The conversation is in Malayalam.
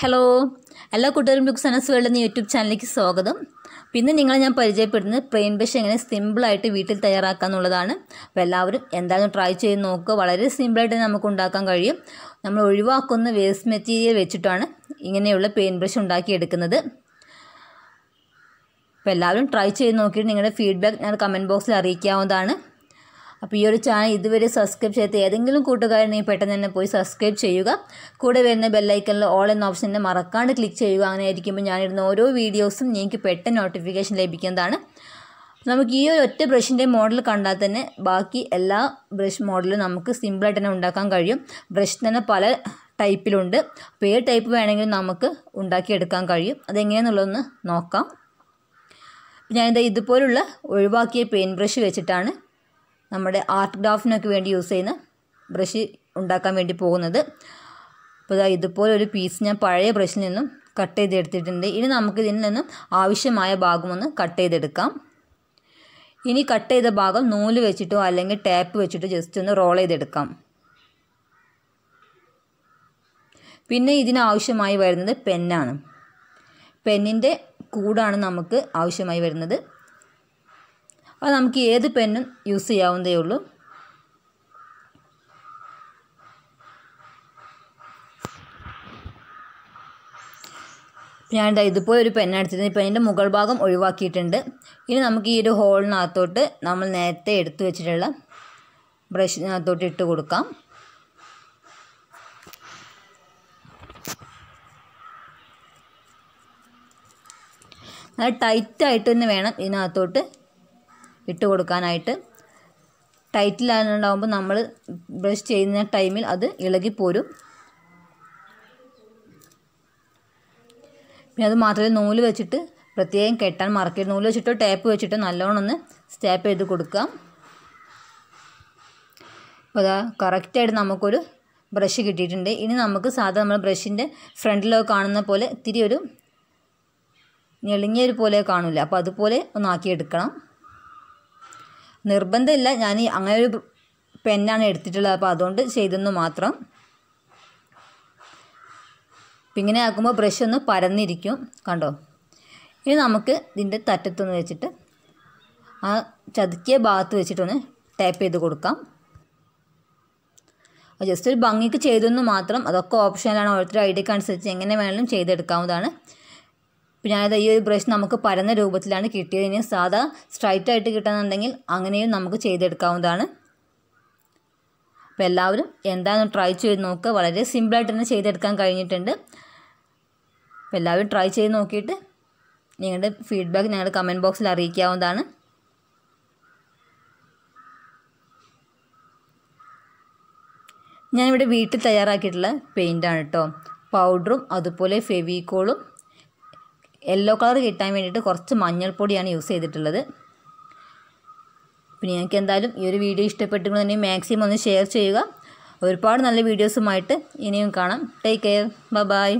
ഹലോ എല്ലാ കൂട്ടുകാരും ബുക്ക് അനസ് വേൾഡ് എന്ന യൂട്യൂബ് ചാനലിലേക്ക് സ്വാഗതം പിന്നെ നിങ്ങളെ ഞാൻ പരിചയപ്പെടുന്നത് പ്ലെയിൻ ബ്രഷ് എങ്ങനെ സിമ്പിളായിട്ട് വീട്ടിൽ തയ്യാറാക്കുക എന്നുള്ളതാണ് അപ്പോൾ എല്ലാവരും എന്തായാലും ട്രൈ ചെയ്ത് നോക്കുക വളരെ സിമ്പിളായിട്ട് നമുക്ക് ഉണ്ടാക്കാൻ കഴിയും നമ്മൾ ഒഴിവാക്കുന്ന വേസ്റ്റ് മെറ്റീരിയൽ വെച്ചിട്ടാണ് ഇങ്ങനെയുള്ള പെയിൻ ബ്രഷ് ഉണ്ടാക്കിയെടുക്കുന്നത് അപ്പോൾ എല്ലാവരും ട്രൈ ചെയ്ത് നോക്കിയിട്ട് നിങ്ങളുടെ ഫീഡ്ബാക്ക് ഞാൻ കമൻറ്റ് ബോക്സിൽ അറിയിക്കാവുന്നതാണ് അപ്പോൾ ഈ ഒരു ചാനൽ ഇതുവരെ സബ്സ്ക്രൈബ് ചെയ്യാത്ത ഏതെങ്കിലും കൂട്ടുകാരനെ പെട്ടെന്ന് തന്നെ പോയി സബ്സ്ക്രൈബ് ചെയ്യുക കൂടെ വരുന്ന ബെല്ലൈക്കനിൽ ഓൾ എന്ന ഓപ്ഷനെ മറക്കാണ്ട് ക്ലിക്ക് ചെയ്യുക അങ്ങനെ ആയിരിക്കുമ്പോൾ ഞാനിടുന്ന ഓരോ വീഡിയോസും നിങ്ങൾക്ക് പെട്ടെന്ന് നോട്ടിഫിക്കേഷൻ ലഭിക്കുന്നതാണ് നമുക്ക് ഈ ഒരു ഒറ്റ ബ്രഷിൻ്റെ മോഡൽ കണ്ടാൽ തന്നെ ബാക്കി എല്ലാ ബ്രഷ് മോഡലും നമുക്ക് സിമ്പിളായിട്ട് തന്നെ ഉണ്ടാക്കാൻ കഴിയും ബ്രഷ് തന്നെ പല ടൈപ്പിലുണ്ട് അപ്പോൾ ഏത് ടൈപ്പ് വേണമെങ്കിലും നമുക്ക് ഉണ്ടാക്കിയെടുക്കാൻ കഴിയും അതെങ്ങനെയെന്നുള്ളതൊന്ന് നോക്കാം ഞാനിത് ഇതുപോലുള്ള ഒഴിവാക്കിയ പെയിൻറ്റ് ബ്രഷ് വെച്ചിട്ടാണ് നമ്മുടെ ആർട്ട് ഗ്രാഫിനൊക്കെ വേണ്ടി യൂസ് ചെയ്യുന്ന ബ്രഷ് ഉണ്ടാക്കാൻ വേണ്ടി പോകുന്നത് അപ്പോൾ ഇതാ ഇതുപോലെ ഒരു പീസ് ഞാൻ പഴയ ബ്രഷിൽ നിന്നും കട്ട് ചെയ്തെടുത്തിട്ടുണ്ട് ഇനി നമുക്ക് ഇതിൽ നിന്നും ആവശ്യമായ ഭാഗമൊന്ന് കട്ട് ചെയ്തെടുക്കാം ഇനി കട്ട് ചെയ്ത ഭാഗം നൂല് വെച്ചിട്ടോ അല്ലെങ്കിൽ ടാപ്പ് വെച്ചിട്ടോ ജസ്റ്റ് ഒന്ന് റോൾ ചെയ്തെടുക്കാം പിന്നെ ഇതിനാവശ്യമായി വരുന്നത് പെന്നാണ് പെന്നിൻ്റെ കൂടാണ് നമുക്ക് ആവശ്യമായി വരുന്നത് അത് നമുക്ക് ഏത് പെന്നും യൂസ് ചെയ്യാവുന്നതേ ഉള്ളൂ ഞാൻ ഇതുപോലെ ഒരു പെൻ ഇപ്പം അതിൻ്റെ മുകൾ ഭാഗം ഒഴിവാക്കിയിട്ടുണ്ട് ഇനി നമുക്ക് ഈ ഒരു ഹോളിനകത്തോട്ട് നമ്മൾ നേരത്തെ എടുത്തു വെച്ചിട്ടുള്ള ബ്രഷിനകത്തോട്ട് ഇട്ട് കൊടുക്കാം നല്ല ടൈറ്റായിട്ട് തന്നെ വേണം ഇതിനകത്തോട്ട് ഇട്ട് കൊടുക്കാനായിട്ട് ടൈറ്റിലായിട്ടുണ്ടാകുമ്പോൾ നമ്മൾ ബ്രഷ് ചെയ്യുന്ന ടൈമിൽ അത് ഇളകിപ്പോരും പിന്നെ അത് മാത്രമേ നൂല് വെച്ചിട്ട് പ്രത്യേകം കെട്ടാൻ മറക്കരുത് നൂല് വെച്ചിട്ടോ ടേപ്പ് വെച്ചിട്ടോ നല്ലോണം ഒന്ന് സ്റ്റാപ്പ് ചെയ്ത് കൊടുക്കാം അപ്പോൾ അതാ കറക്റ്റായിട്ട് നമുക്കൊരു ബ്രഷ് കിട്ടിയിട്ടുണ്ട് ഇനി നമുക്ക് സാധാരണ നമ്മൾ ബ്രഷിൻ്റെ ഫ്രണ്ടിലോ കാണുന്ന പോലെ ഇത്തിരി ഒരു ഞെളിഞ്ഞൊരു പോലെ കാണില്ല അപ്പോൾ അതുപോലെ ഒന്നാക്കിയെടുക്കണം നിർബന്ധമില്ല ഞാൻ അങ്ങനെ ഒരു പെന്നാണ് എടുത്തിട്ടുള്ളത് അപ്പോൾ അതുകൊണ്ട് ചെയ്തെന്ന് മാത്രം ഇങ്ങനെ ആക്കുമ്പോൾ ബ്രഷ് ഒന്ന് പരന്നിരിക്കും കണ്ടോ ഇനി നമുക്ക് ഇതിൻ്റെ തറ്റത്തൊന്ന് വെച്ചിട്ട് ആ ചതുക്കിയ ഭാഗത്ത് വെച്ചിട്ടൊന്ന് ടാപ്പ് ചെയ്ത് കൊടുക്കാം ജസ്റ്റ് ഒരു ഭംഗിക്ക് ചെയ്തെന്ന് മാത്രം അതൊക്കെ ഓപ്ഷനിലാണ് ഓരോരുത്തരുടെ ഐഡിയക്ക് അനുസരിച്ച് എങ്ങനെ വേണമെങ്കിലും ചെയ്തെടുക്കാവുന്നതാണ് പിന്നെ അതായത് ഈ ഒരു ബ്രഷ് നമുക്ക് പരന്ന രൂപത്തിലാണ് കിട്ടിയത് ഇനി സാധാ സ്ട്രൈറ്റ് ആയിട്ട് കിട്ടണമെന്നുണ്ടെങ്കിൽ അങ്ങനെയും നമുക്ക് ചെയ്തെടുക്കാവുന്നതാണ് അപ്പോൾ എല്ലാവരും എന്താണെന്ന് ട്രൈ ചെയ്ത് നോക്കുക വളരെ സിമ്പിളായിട്ട് തന്നെ ചെയ്തെടുക്കാൻ കഴിഞ്ഞിട്ടുണ്ട് അപ്പോൾ എല്ലാവരും ട്രൈ ചെയ്ത് നോക്കിയിട്ട് നിങ്ങളുടെ ഫീഡ്ബാക്ക് ഞങ്ങളുടെ കമൻറ്റ് ബോക്സിൽ അറിയിക്കാവുന്നതാണ് ഞാനിവിടെ വീട്ടിൽ തയ്യാറാക്കിയിട്ടുള്ള പെയിൻ്റാണ് കേട്ടോ പൗഡറും അതുപോലെ ഫെവിക്കോളും യെല്ലോ കളർ കിട്ടാൻ വേണ്ടിയിട്ട് കുറച്ച് മഞ്ഞൾപ്പൊടിയാണ് യൂസ് ചെയ്തിട്ടുള്ളത് പിന്നെ ഞങ്ങൾക്ക് എന്തായാലും ഈ ഒരു വീഡിയോ ഇഷ്ടപ്പെട്ടിട്ടുണ്ടെങ്കിൽ മാക്സിമം ഒന്ന് ഷെയർ ചെയ്യുക ഒരുപാട് നല്ല വീഡിയോസുമായിട്ട് ഇനിയും കാണാം ടേക്ക് കെയർ ബൈ